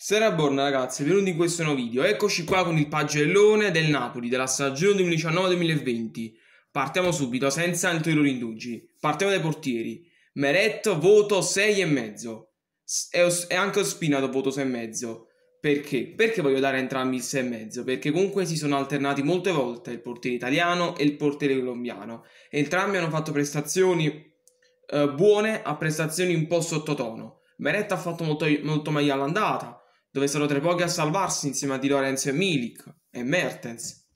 Sera Borna ragazzi, benvenuti in questo nuovo video. Eccoci qua con il pagellone del Napoli della stagione 2019-2020. Partiamo subito, senza ulteriori indugi. Partiamo dai portieri. Meretto, voto 6,5. E, e anche Ospinato, voto 6,5. Perché? Perché voglio dare entrambi il 6,5? Perché comunque si sono alternati molte volte il portiere italiano e il portiere colombiano. Entrambi hanno fatto prestazioni eh, buone a prestazioni un po' sottotono. Meretto ha fatto molto, molto meglio all'andata dovessero tra i pochi a salvarsi insieme a Di Lorenzo e Milik e Mertens.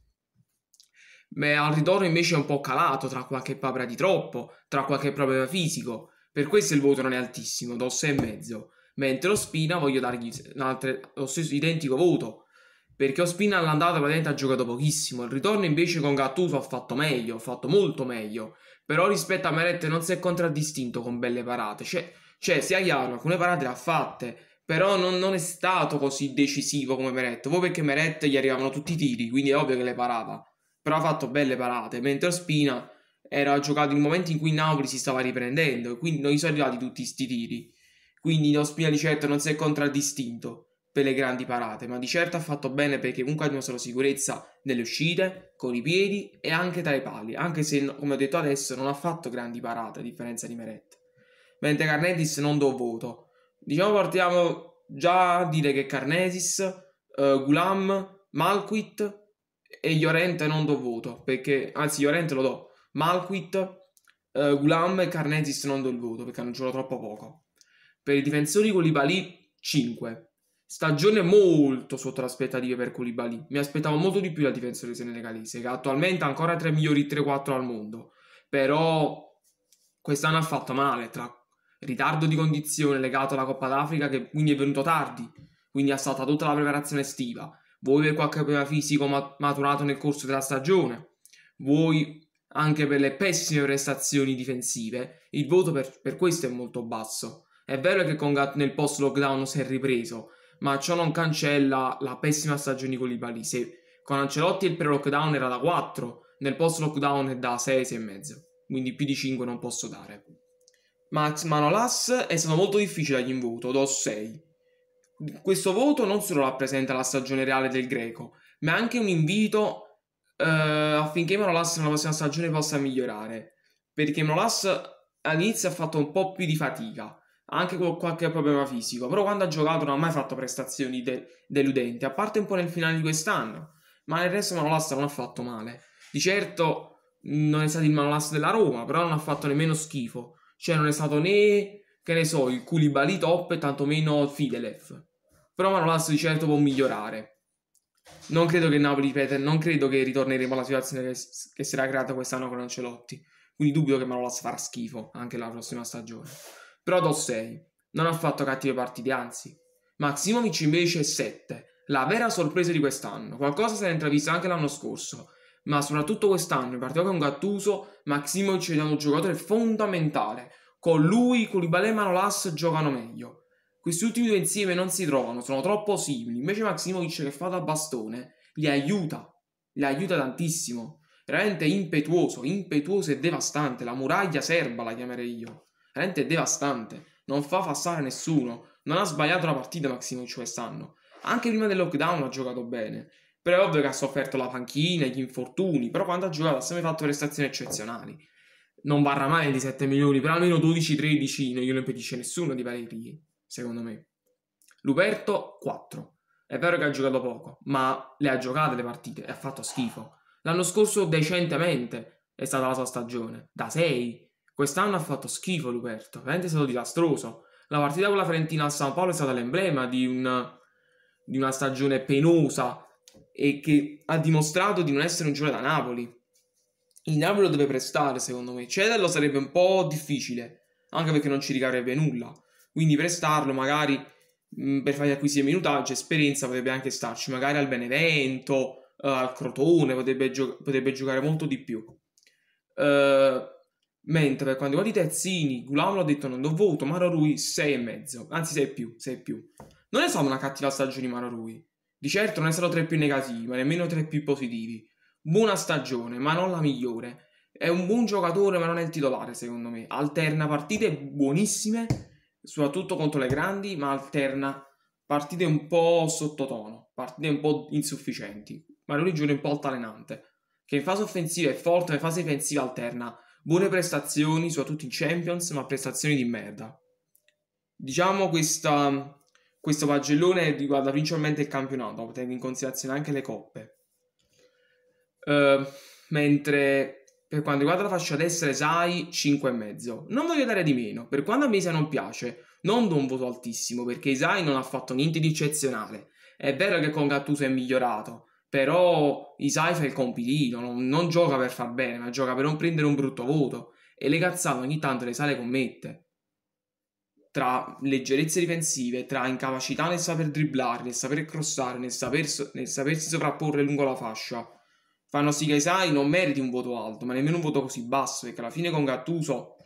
Ma al ritorno invece è un po' calato tra qualche papera di troppo, tra qualche problema fisico, per questo il voto non è altissimo, do 6,5, mentre Ospina voglio dargli lo stesso identico voto, perché Ospina all'andata praticamente ha giocato pochissimo, il ritorno invece con Gattuso ha fatto meglio, ha fatto molto meglio, però rispetto a Meret non si è contraddistinto con belle parate, cioè, cioè sia chiaro, alcune parate le ha fatte, però non, non, è stato così decisivo come Meret. Voi perché Meret gli arrivavano tutti i tiri, quindi è ovvio che le parava, però ha fatto belle parate, mentre Spina era giocato in momento in cui Napoli si stava riprendendo, e quindi non gli sono arrivati tutti questi tiri. Quindi lo Spina di certo non si è contraddistinto per le grandi parate, ma di certo ha fatto bene perché comunque ha dimostrato sicurezza nelle uscite, con i piedi e anche tra i pali, anche se, come ho detto adesso, non ha fatto grandi parate a differenza di Meret. Mentre Carnetis non do voto, Diciamo partiamo già a dire che Carnesis, uh, Gulam, Malquit e Llorente non do voto, perché, anzi Llorente lo do, Malquit, uh, Gulam e Carnesis non do il voto, perché hanno giocato troppo poco. Per i difensori Colibali 5. Stagione molto sotto le aspettative per Colibali. Mi aspettavo molto di più dal difensore senegalese, che attualmente ha ancora tra i migliori 3-4 al mondo. Però quest'anno ha fatto male tra ritardo di condizione legato alla Coppa d'Africa che quindi è venuto tardi, quindi ha saltato tutta la preparazione estiva, voi per qualche problema fisico maturato nel corso della stagione, voi anche per le pessime prestazioni difensive, il voto per, per questo è molto basso. È vero che Congat nel post-lockdown si è ripreso, ma ciò non cancella la pessima stagione con Libali. Se con Ancelotti il pre-lockdown era da 4, nel post-lockdown è da 6, 6,5, quindi più di 5 non posso dare. Max Manolas è stato molto difficile agli un voto, do 6. Questo voto non solo rappresenta la stagione reale del greco, ma è anche un invito eh, affinché Manolas nella prossima stagione possa migliorare, perché Manolas all'inizio ha fatto un po' più di fatica, anche con qualche problema fisico, però quando ha giocato non ha mai fatto prestazioni de- deludenti, a parte un po' nel finale di quest'anno, ma nel resto Manolas non ha fatto male. Di certo non è stato il Manolas della Roma, però non ha fatto nemmeno schifo cioè non è stato né, che ne so, il Koulibaly top e tantomeno Fidelef. Però Manolas di certo può migliorare. Non credo che Napoli, ripeto, non credo che ritorneremo alla situazione che, che si era creata quest'anno con Ancelotti. Quindi dubito che Manolas farà schifo anche la prossima stagione. Però do 6. Non ha fatto cattive partite, anzi. Maximovic invece 7. La vera sorpresa di quest'anno. Qualcosa si era intravista anche l'anno scorso ma soprattutto quest'anno, in particolare con Gattuso, Maximovic è un giocatore fondamentale. Con lui, con Ibalè e Manolas giocano meglio. Questi ultimi due insieme non si trovano, sono troppo simili. Invece Maximovic che fa da bastone li aiuta, li aiuta tantissimo. Veramente impetuoso, impetuoso e devastante. La muraglia serba la chiamerei io. Veramente devastante. Non fa passare nessuno. Non ha sbagliato la partita Maximovic quest'anno. Anche prima del lockdown ha giocato bene però è ovvio che ha sofferto la panchina, gli infortuni, però quando ha giocato ha sempre fatto prestazioni eccezionali. Non varrà mai di 7 milioni, però almeno 12-13 non glielo impedisce nessuno di Valerie, secondo me. Luperto 4. È vero che ha giocato poco, ma le ha giocate le partite e ha fatto schifo. L'anno scorso decentemente è stata la sua stagione, da 6. Quest'anno ha fatto schifo Luperto, veramente è stato disastroso. La partita con la Fiorentina a San Paolo è stata l'emblema di, un, di una stagione penosa e che ha dimostrato di non essere un giocatore da Napoli. Il Napoli lo deve prestare, secondo me. Cederlo sarebbe un po' difficile, anche perché non ci ricaverebbe nulla. Quindi prestarlo magari mh, mm, per fargli acquisire minutaggio, esperienza potrebbe anche starci, magari al Benevento, uh, al Crotone, potrebbe, gio- potrebbe, giocare molto di più. Uh, mentre per quanto riguarda i terzini, Gulam l'ha detto non l'ho voluto, Maro Rui mezzo, anzi 6 più, 6 più. Non è stata una cattiva stagione di Maro Rui di certo non è stato tra i più negativi, ma nemmeno tra i più positivi. Buona stagione, ma non la migliore. È un buon giocatore, ma non è il titolare, secondo me. Alterna partite buonissime, soprattutto contro le grandi, ma alterna partite un po' sottotono, partite un po' insufficienti, ma non un un po' altalenante. Che in fase offensiva è forte, ma in fase difensiva alterna buone prestazioni, soprattutto in Champions, ma prestazioni di merda. Diciamo questa questo pagellone riguarda principalmente il campionato, tenendo in considerazione anche le coppe. Uh, mentre per quanto riguarda la fascia destra, Sai 5,5. Non voglio dare di meno, per quanto a me Isai non piace, non do un voto altissimo perché Isai non ha fatto niente di eccezionale. È vero che con Gattuso è migliorato, però Isai fa il compitino, non, non gioca per far bene, ma gioca per non prendere un brutto voto. E le cazzate ogni tanto le sale commette tra leggerezze difensive, tra incapacità nel saper dribblare, nel saper crossare, nel, saper so- nel sapersi sovrapporre lungo la fascia, fanno sì che Isai non meriti un voto alto, ma nemmeno un voto così basso, perché alla fine con Gattuso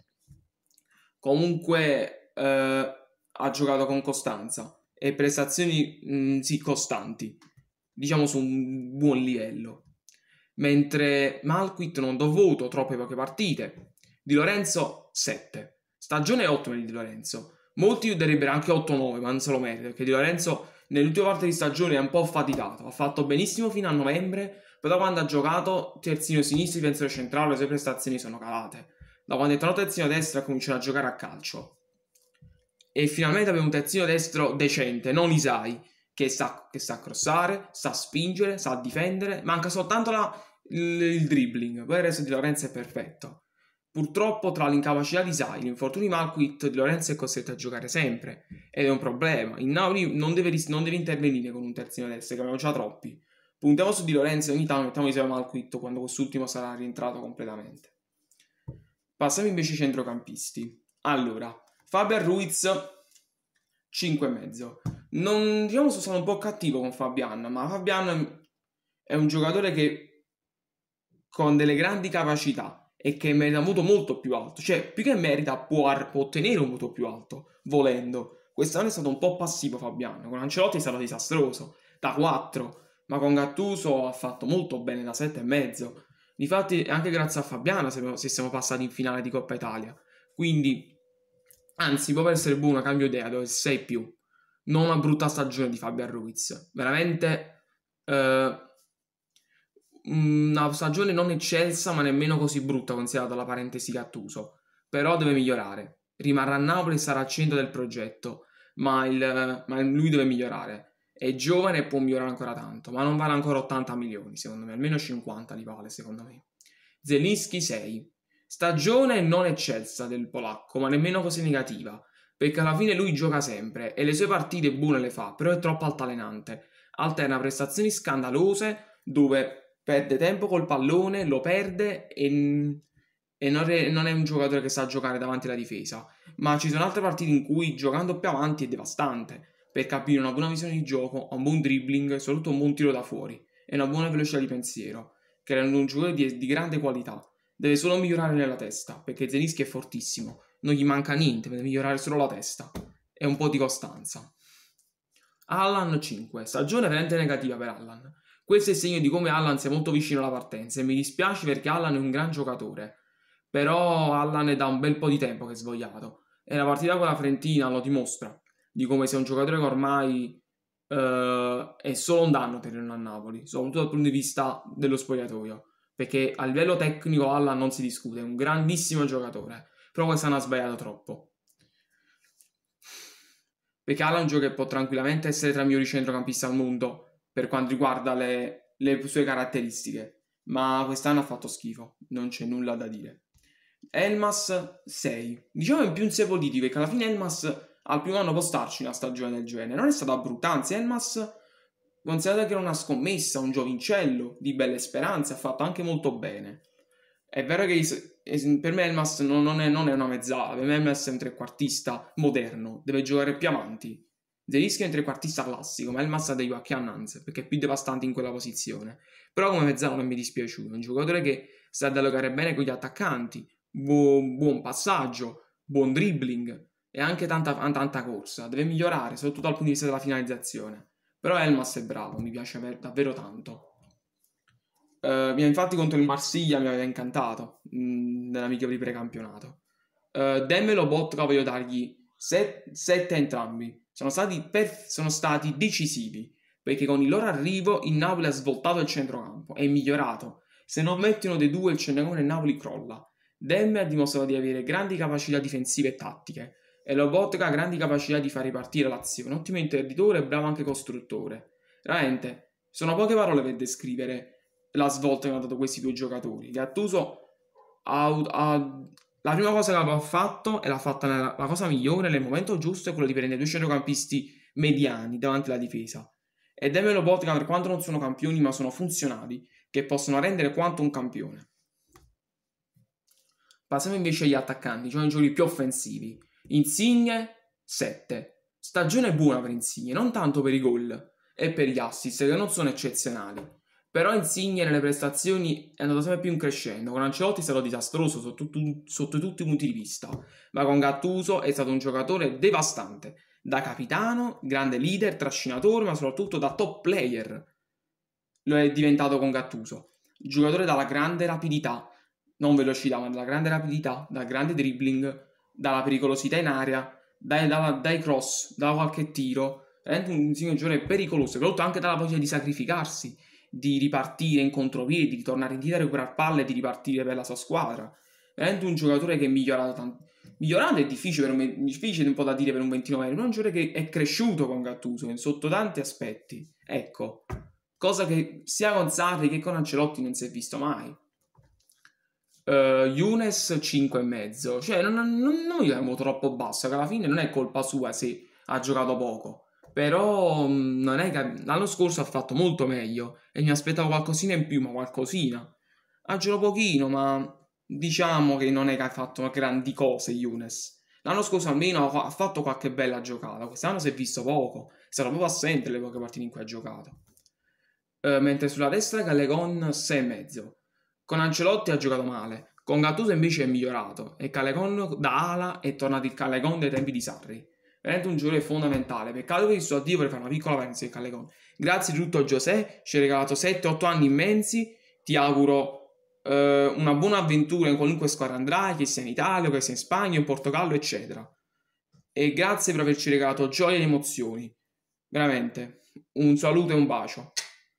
comunque eh, ha giocato con costanza e prestazioni mh, mm, sì, costanti, diciamo su un buon livello. Mentre Malquit non do voto, troppe poche partite. Di Lorenzo 7. Stagione ottima di Lorenzo. Molti darebbero anche 8-9, ma non se lo merita, perché Di Lorenzo nell'ultima parte di stagione è un po' faticato, ha fatto benissimo fino a novembre, però quando ha giocato terzino sinistro, difensore centrale, le sue prestazioni sono calate. Da quando è tornato terzino destro ha cominciato a giocare a calcio. E finalmente abbiamo un terzino destro decente, non Isai, che sa, che sa crossare, sa spingere, sa difendere, manca soltanto la, il, il dribbling, poi il resto di Lorenzo è perfetto. Purtroppo tra l'incapacità di Sai e l'infortunio di Malquit, Di Lorenzo è costretto a giocare sempre ed è un problema. Il Napoli non deve, non deve intervenire con un terzino destro, che abbiamo già troppi. Puntiamo su Di Lorenzo e ogni tanto mettiamo di insieme Malquit quando quest'ultimo sarà rientrato completamente. Passiamo invece ai centrocampisti. Allora, Fabian Ruiz 5,5. Non diciamo sono un po' cattivo con Fabian, ma Fabian è un giocatore che con delle grandi capacità e che merita un voto molto più alto, cioè più che merita può, può ottenere un voto più alto, volendo. Quest'anno è stato un po' passivo Fabiano, con Ancelotti è stato disastroso, da 4, ma con Gattuso ha fatto molto bene da 7,5. Difatti anche grazie a Fabiano se siamo passati in finale di Coppa Italia. Quindi, anzi, può essere buono, cambio idea, dove sei più. Non una brutta stagione di Fabian Ruiz. Veramente... Eh, una mm, stagione non eccelsa, ma nemmeno così brutta, considerata la parentesi Gattuso. Però deve migliorare. Rimarrà a Napoli e sarà al centro del progetto, ma, il, ma lui deve migliorare. È giovane e può migliorare ancora tanto, ma non vale ancora 80 milioni, secondo me. Almeno 50 li vale, secondo me. Zelinski 6. Stagione non eccelsa del polacco, ma nemmeno così negativa, perché alla fine lui gioca sempre e le sue partite buone le fa, però è troppo altalenante. Alterna prestazioni scandalose dove perde tempo col pallone, lo perde e, e non, re, non, è un giocatore che sa giocare davanti alla difesa. Ma ci sono altre partite in cui giocando più avanti è devastante per capire una buona visione di gioco, un buon dribbling, soprattutto un buon tiro da fuori e una buona velocità di pensiero, che rende un giocatore di, di grande qualità. Deve solo migliorare nella testa, perché Zenischi è fortissimo, non gli manca niente, deve migliorare solo la testa e un po' di costanza. Allan 5, stagione veramente negativa per Allan. Questo è il segno di come Allan sia molto vicino alla partenza e mi dispiace perché Allan è un gran giocatore. Però Allan è da un bel po' di tempo che è svogliato e la partita con la Frentina lo dimostra di come sia un giocatore che ormai eh, è solo un danno per il Napoli, soprattutto dal punto di vista dello spogliatoio. Perché a livello tecnico Allan non si discute, è un grandissimo giocatore, però quest'anno ha sbagliato troppo perché Allan è un gioco che può tranquillamente essere tra i migliori centrocampisti al mondo per quanto riguarda le, le sue caratteristiche, ma quest'anno ha fatto schifo, non c'è nulla da dire. Elmas 6, diciamo in più un 6 politico perché alla fine Elmas al primo anno può starci una stagione del genere, non è stata brutta, anzi Elmas considerate che era una scommessa, un giovincello di belle speranze, ha fatto anche molto bene. È vero che per me Elmas non, non, è, non è, una mezzala, per me Elmas è un trequartista moderno, deve giocare più avanti, Zelischi è un trequartista classico, ma è il mazza di Joachim Hans, perché è più devastante in quella posizione. Però come mezzano non mi dispiaciuto, un giocatore che sa dialogare bene con gli attaccanti, bu- buon passaggio, buon dribbling e anche tanta, tanta corsa. Deve migliorare, soprattutto dal punto di vista della finalizzazione. Però Elmas è bravo, mi piace davvero tanto. Uh, infatti contro il Marsiglia mi aveva incantato mh, mm, nella migliore precampionato. Uh, eh, Demmelo Botka voglio dargli set, sette entrambi, sono stati, per, sono stati decisivi perché con il loro arrivo il Napoli ha svoltato il centrocampo, è migliorato. Se non mettono dei due il centrocampo il Napoli crolla. Demme ha dimostrato di avere grandi capacità difensive e tattiche e Lobotka ha grandi capacità di far ripartire l'azione, ottimo interditore e bravo anche costruttore. Veramente, sono poche parole per descrivere la svolta che hanno dato questi due giocatori. Gattuso ha, ha, la prima cosa che ha fatto e l'ha fatta nella, la cosa migliore nel momento giusto è quello di prendere due centrocampisti mediani davanti alla difesa. Ed Emelo Lobotka per quanto non sono campioni ma sono funzionali che possono rendere quanto un campione. Passiamo invece agli attaccanti, cioè i giochi più offensivi. Insigne 7. Stagione buona per Insigne, non tanto per i gol e per gli assist che non sono eccezionali però Insigne nelle prestazioni è andato sempre più in crescendo. Con Ancelotti è stato disastroso sotto, tu- sotto tutti i punti di vista, ma con Gattuso è stato un giocatore devastante. Da capitano, grande leader, trascinatore, ma soprattutto da top player. Lo è diventato con Gattuso. Giocatore dalla grande rapidità, non velocità, ma dalla grande rapidità, dal grande dribbling, dalla pericolosità in aria, dai, dai, dai, cross, da qualche tiro, veramente un signore pericoloso, soprattutto anche dalla voglia di sacrificarsi di ripartire in contropiede, di tornare ritornare indietro, recuperare palle e di ripartire per la sua squadra. Veramente un giocatore che è migliorato tanto. Migliorato è difficile, un, difficile un po' da dire per un 29 ma è un giocatore che è cresciuto con Gattuso sotto tanti aspetti. Ecco, cosa che sia con Sarri che con Ancelotti non si è visto mai. Uh, Younes 5,5, cioè non, non, non troppo basso, che alla fine non è colpa sua se ha giocato poco però mm, non è cap- l'anno scorso ha fatto molto meglio e mi aspettavo qualcosina in più, ma qualcosina. Ha giocato pochino, ma diciamo che non è che ha fatto grandi cose Younes. L'anno scorso almeno ha fatto qualche bella giocata, quest'anno si è visto poco, sarà proprio assente le poche partite in cui ha giocato. Eh, mentre sulla destra Callegon 6,5. Con Ancelotti ha giocato male, con Gattuso invece è migliorato e Callegon da ala è tornato il Callegon dei tempi di Sarri veramente un giocatore fondamentale. Peccato che il suo addio per fare una piccola parentesi in Callegon. Grazie di tutto a José, ci hai regalato 7-8 anni immensi. Ti auguro eh, una buona avventura in qualunque squadra andrai, che sia in Italia, che sia in Spagna, in Portogallo, eccetera. E grazie per averci regalato gioia e emozioni. Veramente, un saluto e un bacio.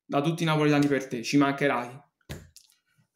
Da tutti i napoletani per te, ci mancherai.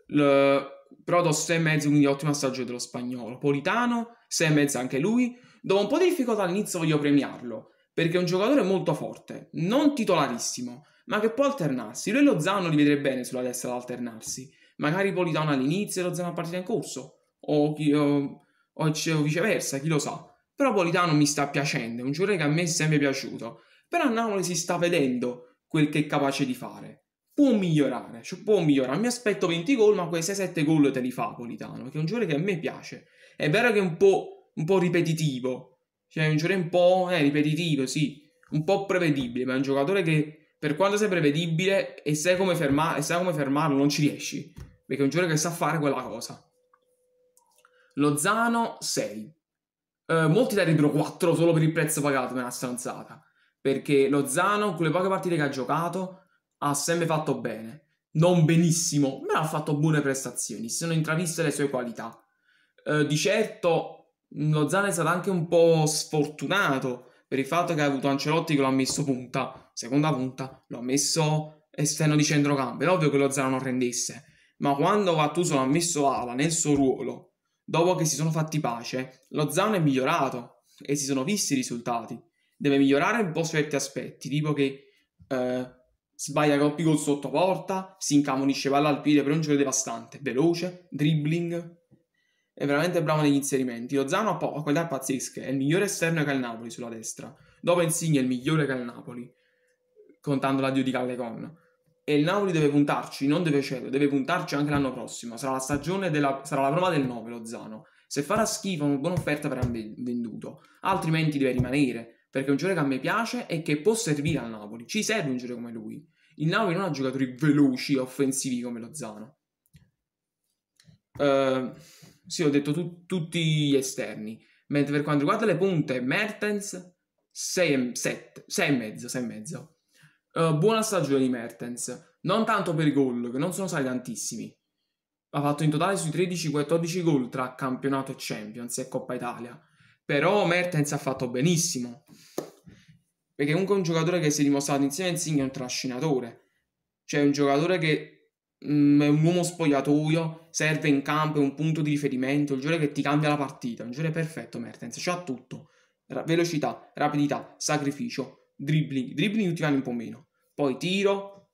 L- però do 6 e mezzo, quindi ottima stagione dello spagnolo. Politano, 6 e mezzo anche lui Dopo un po' di difficoltà all'inizio voglio premiarlo, perché è un giocatore molto forte, non titolarissimo, ma che può alternarsi. Lui e lo Zano li vedrebbe bene sulla destra ad alternarsi. Magari Politano all'inizio e lo Zano a partita in corso, o, chi, o, o viceversa, chi lo sa. Però Politano mi sta piacendo, è un giocatore che a me è sempre piaciuto. Però a Napoli si sta vedendo quel che è capace di fare. Può migliorare, cioè può migliorare. Mi aspetto 20 gol, ma quei 6-7 gol te li fa Politano, che è un giocatore che a me piace. È vero che è un po' un po' ripetitivo, cioè un giocatore un po' eh, ripetitivo, sì, un po' prevedibile, ma è un giocatore che per quanto sei prevedibile e sai come, ferma- e sai come fermarlo non ci riesci, perché è un giocatore che sa fare quella cosa. Lozano 6. Eh, molti darebbero 4 solo per il prezzo pagato, me una stronzata. Perché Lozano, con le poche partite che ha giocato, ha sempre fatto bene. Non benissimo, ma ha fatto buone prestazioni. Si sono intraviste le sue qualità. Eh, di certo lo Zan è stato anche un po' sfortunato per il fatto che ha avuto Ancelotti che lo ha messo punta, seconda punta, lo ha messo esterno di centrocampo. È ovvio che lo Zan non rendesse, ma quando Vattuso l'ha messo ala nel suo ruolo, dopo che si sono fatti pace, lo Zan è migliorato e si sono visti i risultati. Deve migliorare un po' certi aspetti, tipo che eh, sbaglia colpi col sottoporta, si incamonisce palla al piede per un giro devastante, veloce, dribbling, è veramente bravo negli inserimenti. Lozano ha qualità pazzesche, è il migliore esterno che ha il Napoli sulla destra. Dopo Insigne è il migliore che ha il Napoli, contando l'addio di Callecon. E il Napoli deve puntarci, non deve cedere, deve puntarci anche l'anno prossimo. Sarà la stagione della, sarà la prova del 9 Lozano. Se farà schifo, una buona offerta verrà venduto, altrimenti deve rimanere, perché è un giocatore che a me piace e che può servire al Napoli. Ci serve un giocatore come lui. Il Napoli non ha giocatori veloci e offensivi come Lozano. Ehm... Uh... Sì, ho detto tu- tutti gli esterni. Mentre per quanto riguarda le punte, Mertens 6 e mezzo, 6 e mezzo. Uh, buona stagione di Mertens, non tanto per i gol, che non sono stati tantissimi. Ha fatto in totale sui 13-14 gol tra campionato e Champions e Coppa Italia. Però Mertens ha fatto benissimo. Perché comunque è un giocatore che si è dimostrato insieme a Insigne un trascinatore. Cioè un giocatore che mm, è un uomo spogliatoio, serve in campo, è un punto di riferimento, il giocatore che ti cambia la partita, un giocatore perfetto Mertens, c'ha tutto, Ra- velocità, rapidità, sacrificio, dribbling, dribbling ultimamente un po' meno, poi tiro,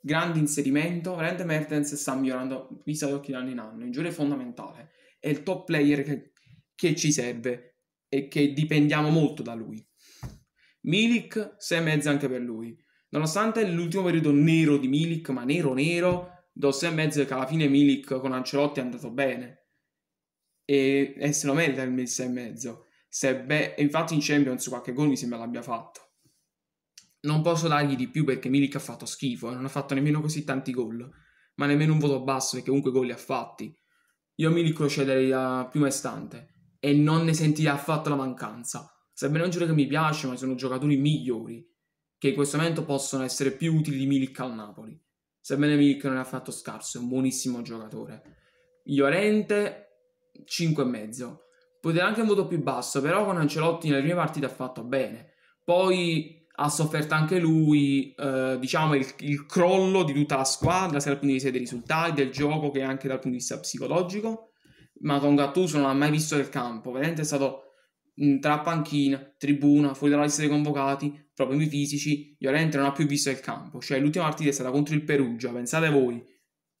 grande inserimento, veramente Mertens sta migliorando vista gli occhi d'anno in anno, è un giocatore fondamentale, è il top player che, che ci serve e che dipendiamo molto da lui. Milik 6 e mezzo anche per lui. Nonostante l'ultimo periodo nero di Milik, ma nero nero, do 6 e mezzo che alla fine Milik con Ancelotti è andato bene. E, e se lo merita il 6 e mezzo. Be- e infatti in Champions qualche gol mi sembra l'abbia fatto. Non posso dargli di più perché Milik ha fatto schifo e eh, non ha fatto nemmeno così tanti gol, ma nemmeno un voto basso perché comunque gol li ha fatti. Io Milik lo cederei a prima istante e non ne sentirei affatto la mancanza. Sebbene è un gioco che mi piace, ma sono giocatori migliori che in questo momento possono essere più utili di Milik al Napoli. Sebbene Milik non è affatto scarso, è un buonissimo giocatore. Iorente 5,5. Poteva anche un voto più basso, però con Ancelotti nelle prime partite ha fatto bene. Poi ha sofferto anche lui, eh, diciamo, il, il, crollo di tutta la squadra, sia dal punto di vista dei risultati, del gioco, che anche dal punto di vista psicologico. Ma con Gattuso non ha mai visto il campo, veramente è stato tra panchina, tribuna, fuori dalla lista dei convocati, problemi fisici, Llorente non ha più visto il campo. Cioè, l'ultima partita è stata contro il Perugia, pensate voi.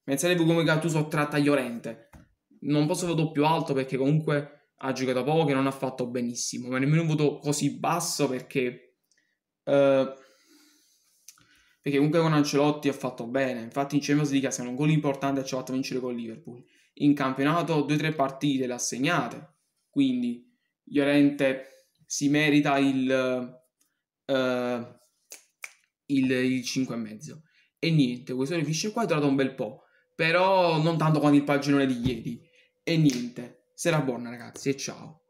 Pensate voi come Gattuso tratta Llorente. Non posso voto più alto perché comunque ha giocato poco e non ha fatto benissimo, ma nemmeno un voto così basso perché... Eh, perché comunque con Ancelotti ha fatto bene. Infatti in Champions League ha segnato un gol importante e ci ha fatto vincere con Liverpool. In campionato due o tre partite le ha segnate, quindi Llorente si merita il, uh, il, il 5 e mezzo. E niente, questo finisce qua, è durato un bel po', però non tanto quanto il paginone di ieri. E niente, sera buona ragazzi e ciao.